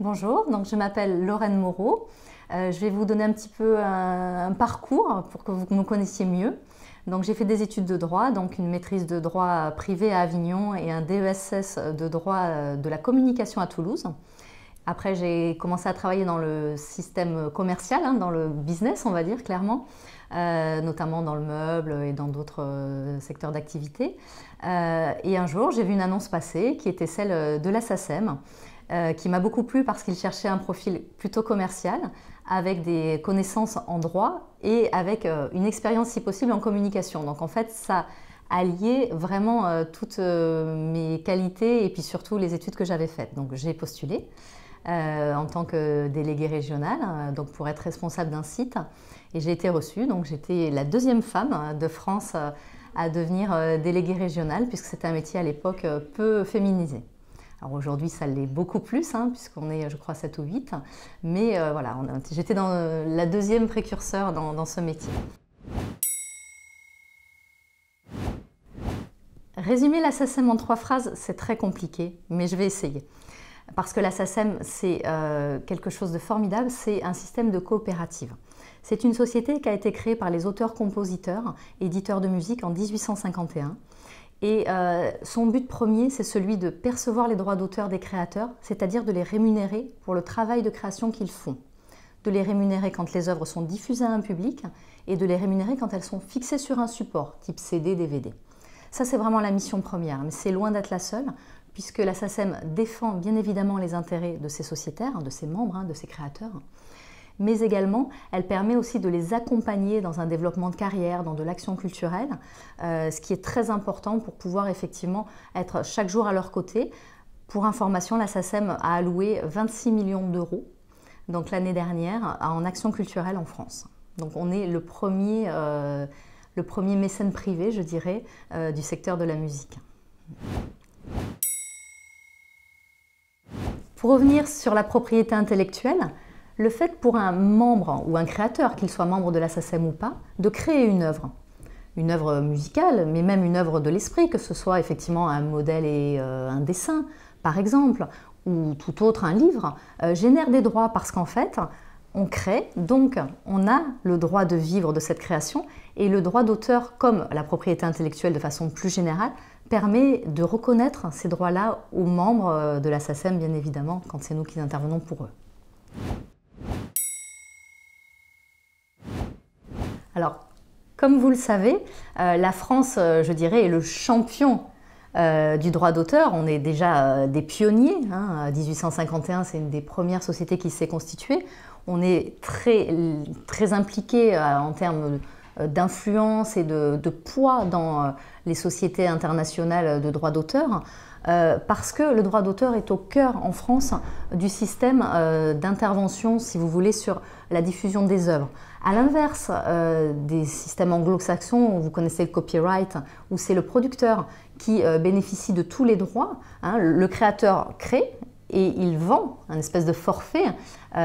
Bonjour, donc je m'appelle Lorraine Moreau. Euh, je vais vous donner un petit peu un, parcours pour que vous me connaissiez mieux. Donc j'ai fait des études de droit, donc une maîtrise de droit privé à Avignon et un DESS de droit euh, de la communication à Toulouse. Après j'ai commencé à travailler dans le système commercial, hein, dans le business on va dire clairement, euh, notamment dans le meuble et dans d'autres secteurs d'activité. et un jour j'ai vu une annonce passer qui était celle de la euh, qui m'a beaucoup plu parce qu'il cherchait un profil plutôt commercial, avec des connaissances en droit et avec euh, une expérience si possible en communication. Donc en fait, ça alliait vraiment euh, toutes mes qualités et puis surtout les études que j'avais faites. Donc j'ai postulé. en tant que déléguée régionale, donc pour être responsable d'un site. Et j'ai été reçue, donc j'étais la deuxième femme de France à devenir déléguée régionale, puisque c'était un métier à l'époque peu féminisé. Alors aujourd'hui, ça l'est beaucoup plus, hein, puisqu'on est, je crois, 7 ou 8. Mais euh, voilà, j'étais dans euh, la deuxième précurseur dans, ce métier. Résumer la en trois phrases, c'est très compliqué, mais je vais essayer. Parce que la c'est euh, quelque chose de formidable, c'est un système de coopérative. C'est une société qui a été créée par les auteurs-compositeurs, éditeurs de musique en 1851. Et euh, son but premier, c'est celui de percevoir les droits d'auteur des créateurs, c'est-à-dire de les rémunérer pour le travail de création qu'ils font, de les rémunérer quand les œuvres sont diffusées à un public et de les rémunérer quand elles sont fixées sur un support, type CD, DVD. Ça, c'est vraiment la mission première, mais c'est loin d'être la seule, puisque la SACEM défend bien évidemment les intérêts de ses sociétaires, de ses membres, hein, de ses créateurs, mais également elle permet aussi de les accompagner dans un développement de carrière, dans de l'action culturelle, euh, ce qui est très important pour pouvoir effectivement être chaque jour à leur côté. Pour information, la SACEM a alloué 26 millions d'euros donc l'année dernière en action culturelle en France. Donc on est le premier, euh, mécène privé, je dirais, euh, du secteur de la musique. Pour revenir sur la propriété intellectuelle, le fait pour un membre ou un créateur, qu'il soit membre de la SACEM ou pas, de créer une œuvre. Une œuvre musicale, mais même une œuvre de l'esprit, que ce soit effectivement un modèle et euh, un dessin, par exemple, ou tout autre, un livre, euh, génère des droits parce qu'en fait, on crée, donc on a le droit de vivre de cette création et le droit d'auteur, comme la propriété intellectuelle de façon plus générale, permet de reconnaître ces droits-là aux membres euh, de la SACEM, bien évidemment, quand c'est nous qui intervenons pour eux. Alors, comme vous le savez, euh, la France, euh, je dirais, est le champion euh, du droit d'auteur. On est déjà des pionniers. 1851, hein. c'est une des premières sociétés qui s'est constituée. On est très, impliqué en termes d'influence et de, poids dans les sociétés internationales de droit d'auteur. Euh, parce que le droit d'auteur est au cœur en France du système euh, d'intervention, si vous voulez, sur la diffusion des œuvres. À l'inverse euh, des systèmes anglo-saxons, vous connaissez le copyright, où c'est le producteur qui bénéficie de tous les droits. Hein, le créateur crée et il vend un espèce de forfait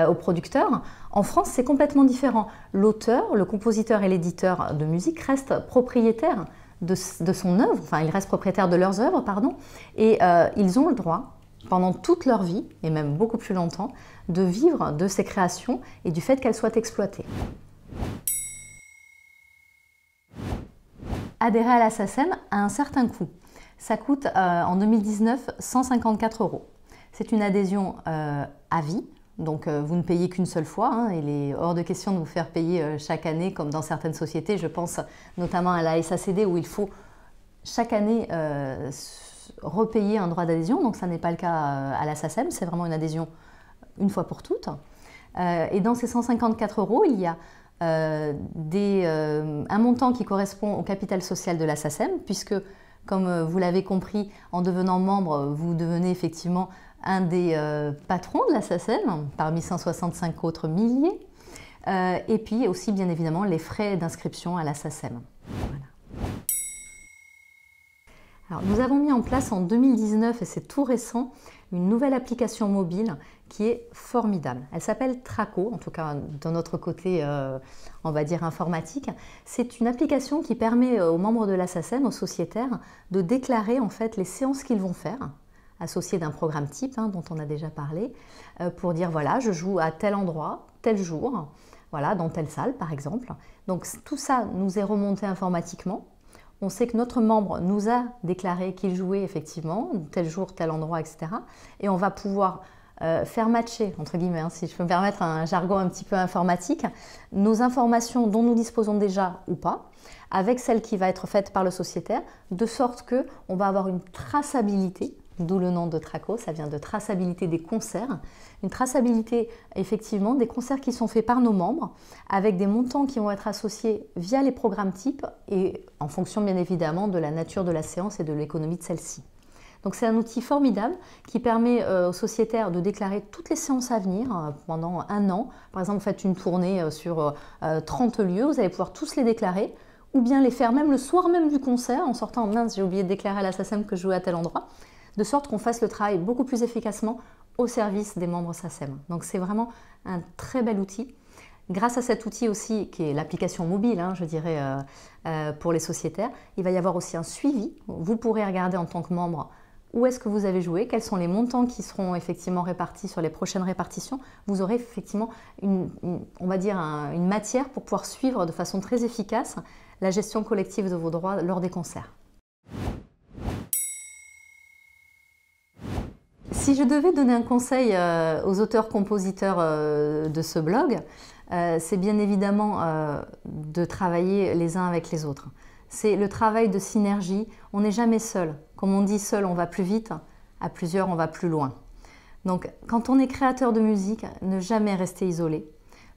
au producteur. En France, c'est complètement différent. L'auteur, le compositeur et l'éditeur de musique restent propriétaires de, son œuvre, enfin ils restent propriétaires de leurs œuvres, pardon, et euh, ils ont le droit, pendant toute leur vie, et même beaucoup plus longtemps, de vivre de ces créations et du fait qu'elles soient exploitées. Adhérer à la a un certain coût. Ça coûte euh, en 2019 154 euros. C'est une adhésion euh, à vie, donc euh, vous ne payez qu'une seule fois. Hein, il est hors de question de vous faire payer euh, chaque année, comme dans certaines sociétés. Je pense notamment à la SACD où il faut chaque année euh, repayer un droit d'adhésion. Donc ça n'est pas le cas à la SACEM. C'est vraiment une adhésion une fois pour toutes. et dans ces 154 euros, il y a un montant qui correspond au capital social de la SACEM, puisque, comme vous l'avez compris, en devenant membre, vous devenez effectivement un des euh, patrons de la e parmi 165 autres milliers, euh, et puis aussi bien évidemment les frais d'inscription à la e nous avons mis en place en 2019, et c'est tout récent, une nouvelle application mobile qui est formidable. Elle s'appelle Traco, en tout cas de notre côté, euh, on va dire informatique. C'est une application qui permet aux membres de la e aux sociétaires, de déclarer en fait les séances qu'ils vont faire associé d'un programme type hein, dont on a déjà parlé, euh, pour dire voilà, je joue à tel endroit, tel jour, voilà, dans telle salle par exemple. Donc tout ça nous est remonté informatiquement. On sait que notre membre nous a déclaré qu'il jouait effectivement tel jour, tel endroit, etc. Et on va pouvoir euh, faire matcher, entre guillemets, hein, si je peux me permettre un jargon un petit peu informatique, nos informations dont nous disposons déjà ou pas, avec celles qui va être faites par le sociétaire, de sorte que on va avoir une traçabilité d'où le nom de Traco, ça vient de traçabilité des concerts. Une traçabilité effectivement des concerts qui sont faits par nos membres, avec des montants qui vont être associés via les programmes types et en fonction bien évidemment de la nature de la séance et de l'économie de celle-ci. Donc c'est un outil formidable qui permet euh, aux sociétaires de déclarer toutes les séances à venir euh, pendant un an. Par exemple, vous faites une tournée euh, sur 30 lieux, vous allez pouvoir tous les déclarer ou bien les faire même le soir même du concert en sortant, mince, j'ai oublié de déclarer à l'assassin que je jouais à tel endroit de sorte qu'on fasse le travail beaucoup plus efficacement au service des membres SACEM. Donc c'est vraiment un très bel outil. Grâce à cet outil aussi, qui est l'application mobile, hein, je dirais, euh, euh, pour les sociétaires, il va y avoir aussi un suivi. Vous pourrez regarder en tant que membre où est-ce que vous avez joué, quels sont les montants qui seront effectivement répartis sur les prochaines répartitions. Vous aurez effectivement, on va dire, une matière pour pouvoir suivre de façon très efficace la gestion collective de vos droits lors des concerts. Si je devais donner un conseil euh, aux auteurs-compositeurs euh, de ce blog, euh, c'est bien évidemment de travailler les uns avec les autres. C'est le travail de synergie. On n'est jamais seul. Comme on dit seul, on va plus vite. À plusieurs, on va plus loin. Donc, quand on est créateur de musique, ne jamais rester isolé.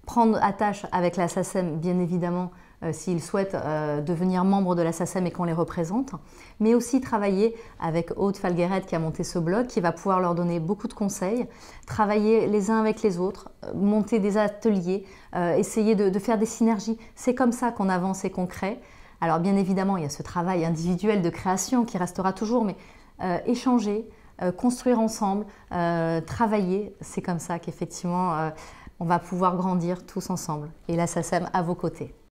Prendre attache avec la SACEM, bien évidemment, euh, s'ils souhaitent euh, devenir membres de la et qu'on les représente, mais aussi travailler avec Haute Falgueret qui a monté ce blog, qui va pouvoir leur donner beaucoup de conseils, travailler les uns avec les autres, euh, monter des ateliers, essayer de, faire des synergies. C'est comme ça qu'on avance et qu'on crée. Alors bien évidemment, il y a ce travail individuel de création qui restera toujours, mais échanger, construire ensemble, travailler, c'est comme ça qu'effectivement on va pouvoir grandir tous ensemble. Et la à vos côtés.